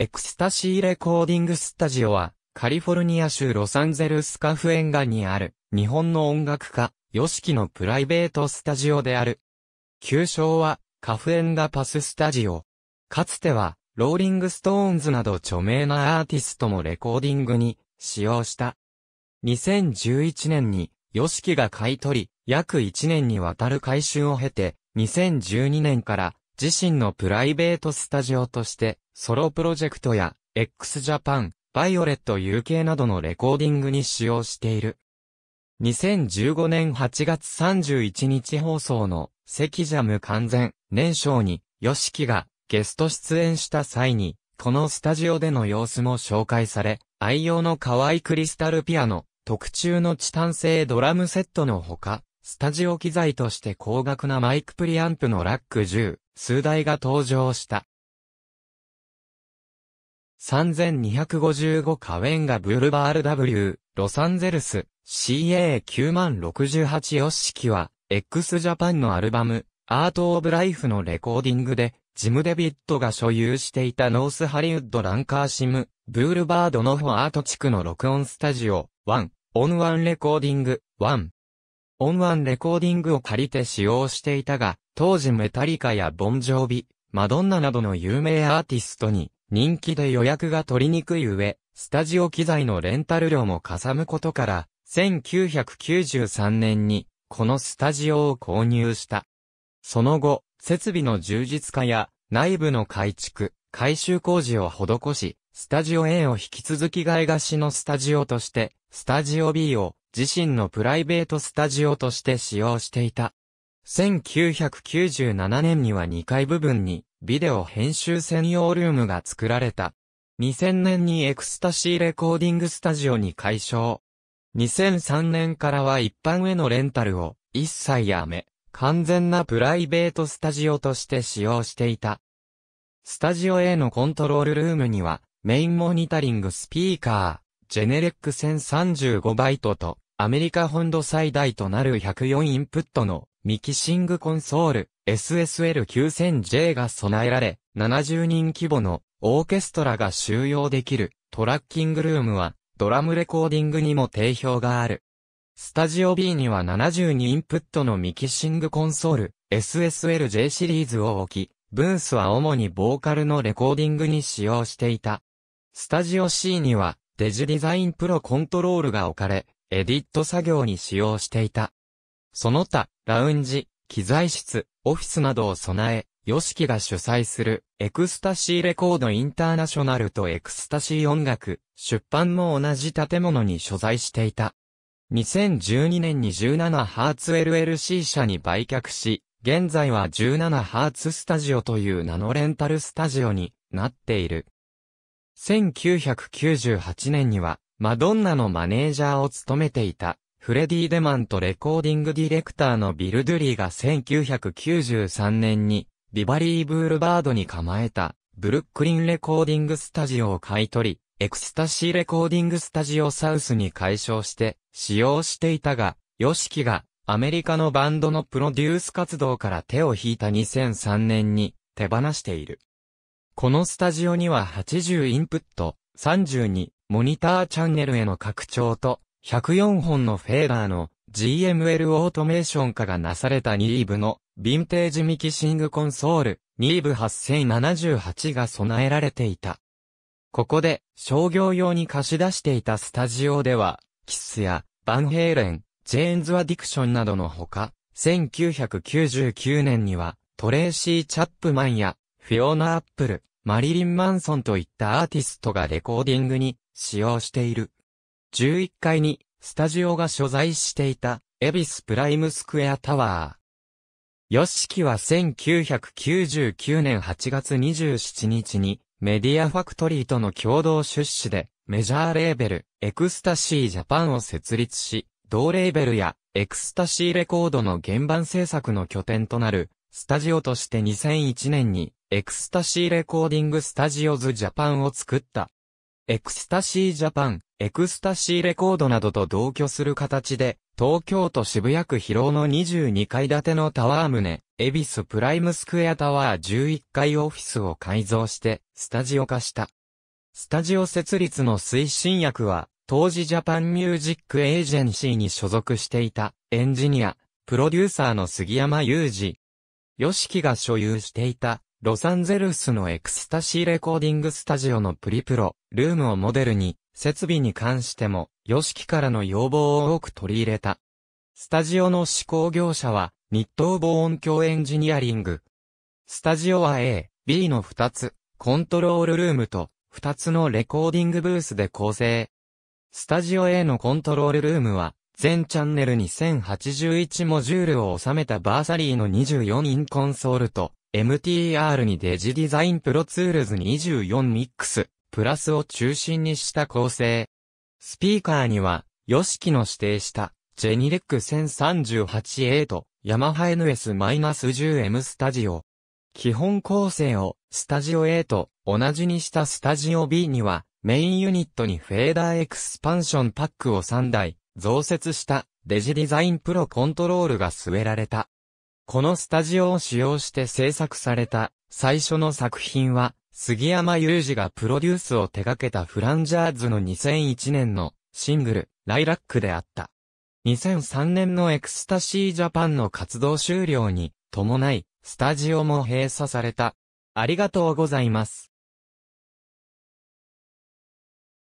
エクスタシーレコーディングスタジオは、カリフォルニア州ロサンゼルスカフ沿岸にある、日本の音楽家、ヨシキのプライベートスタジオである。旧称は、カフエンガパススタジオ。かつては、ローリングストーンズなど著名なアーティストもレコーディングに使用した。2011年に、ヨシキが買い取り、約1年にわたる改修を経て、2012年から自身のプライベートスタジオとしてソロプロジェクトや、XJAPAN、バイオレット UK などのレコーディングに使用している。2015年8月31日放送の関ジャム完全年賞に、ヨシキがゲスト出演した際に、このスタジオでの様子も紹介され、愛用の可愛いクリスタルピアノ、特注のチタン製ドラムセットのほか、スタジオ機材として高額なマイクプリアンプのラック10、数台が登場した。3255カウェンガブルバール W、ロサンゼルス、CA9068 ヨッシキは、x ジャパンのアルバム、アート・オブ・ライフのレコーディングで、ジム・デビットが所有していたノースハリウッド・ランカーシム、ブールバードノフアート地区の録音スタジオ、ワン、オンワンレコーディング、ワン。オンワンレコーディングを借りて使用していたが、当時メタリカやボンジョービ、マドンナなどの有名アーティストに、人気で予約が取りにくい上、スタジオ機材のレンタル料もかさむことから、1993年に、このスタジオを購入した。その後、設備の充実化や、内部の改築、改修工事を施し、スタジオ A を引き続き外貸しのスタジオとして、スタジオ B を自身のプライベートスタジオとして使用していた。1997年には2階部分にビデオ編集専用ルームが作られた。2000年にエクスタシーレコーディングスタジオに改称。2003年からは一般へのレンタルを一切やめ、完全なプライベートスタジオとして使用していた。スタジオ A のコントロールルームには、メインモニタリングスピーカー、ジェネレック1035バイトと、アメリカ本土最大となる104インプットのミキシングコンソール SSL9000J が備えられ、70人規模のオーケストラが収容できるトラッキングルームはドラムレコーディングにも定評がある。スタジオ B には72インプットのミキシングコンソール SSL-J シリーズを置き、ブースは主にボーカルのレコーディングに使用していた。スタジオ C にはデジデザインプロコントロールが置かれ、エディット作業に使用していた。その他、ラウンジ、機材室、オフィスなどを備え、ヨシキが主催する、エクスタシーレコードインターナショナルとエクスタシー音楽、出版も同じ建物に所在していた。2012年に 17Hz LLC 社に売却し、現在は 17Hz スタジオという名のレンタルスタジオになっている。1998年には、マドンナのマネージャーを務めていた。フレディ・デマンとレコーディングディレクターのビル・ドゥリーが1993年にビバリー・ブールバードに構えたブルックリンレコーディングスタジオを買い取り、エクスタシーレコーディングスタジオサウスに解消して使用していたが、ヨシキがアメリカのバンドのプロデュース活動から手を引いた2003年に手放している。このスタジオには80インプット、32モニターチャンネルへの拡張と104本のフェーダーの GML オートメーション化がなされたニーブのヴィンテージミキシングコンソールニーブ8078が備えられていた。ここで商業用に貸し出していたスタジオでは、キスやバンヘイレン、ジェーンズ・アディクションなどのほか、1999年にはトレーシー・チャップマンやフィオナ・アップル、マリリン・マンソンといったアーティストがレコーディングに使用している。11階に、スタジオが所在していた、エビスプライムスクエアタワー。ヨッシキは1999年8月27日に、メディアファクトリーとの共同出資で、メジャーレーベル、エクスタシージャパンを設立し、同レーベルや、エクスタシーレコードの原版制作の拠点となる、スタジオとして2001年に、エクスタシーレコーディングスタジオズジャパンを作った。エクスタシージャパン、エクスタシーレコードなどと同居する形で、東京都渋谷区広尾の22階建てのタワー棟、エビスプライムスクエアタワー11階オフィスを改造して、スタジオ化した。スタジオ設立の推進役は、当時ジャパンミュージックエージェンシーに所属していた、エンジニア、プロデューサーの杉山雄二。ヨシキが所有していた、ロサンゼルスのエクスタシーレコーディングスタジオのプリプロ、ルームをモデルに、設備に関しても、yoshiki からの要望を多く取り入れた。スタジオの施工業者は、日東防音響エンジニアリング。スタジオは A、B の2つ、コントロールルームと、2つのレコーディングブースで構成。スタジオ A のコントロールルームは、全チャンネルに1081モジュールを収めたバーサリーの24インコンソールと、MTR にデジデザインプロツールズ24ミックス。プラスを中心にした構成。スピーカーには、ヨシキの指定した、ジェニレック 1038A と、ヤマハ NS-10M スタジオ。基本構成を、スタジオ A と同じにしたスタジオ B には、メインユニットにフェーダーエクスパンションパックを3台、増設したデジデザインプロコントロールが据えられた。このスタジオを使用して制作された最初の作品は杉山雄二がプロデュースを手掛けたフランジャーズの2001年のシングル、ライラックであった。2003年のエクスタシージャパンの活動終了に伴い、スタジオも閉鎖された。ありがとうございます。